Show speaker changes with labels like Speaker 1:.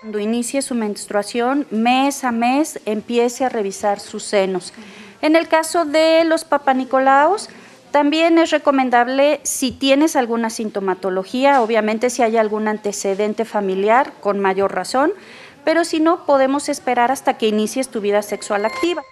Speaker 1: Cuando inicie su menstruación, mes a mes empiece a revisar sus senos. En el caso de los papanicolaos, también es recomendable si tienes alguna sintomatología, obviamente si hay algún antecedente familiar, con mayor razón, pero si no, podemos esperar hasta que inicies tu vida sexual activa.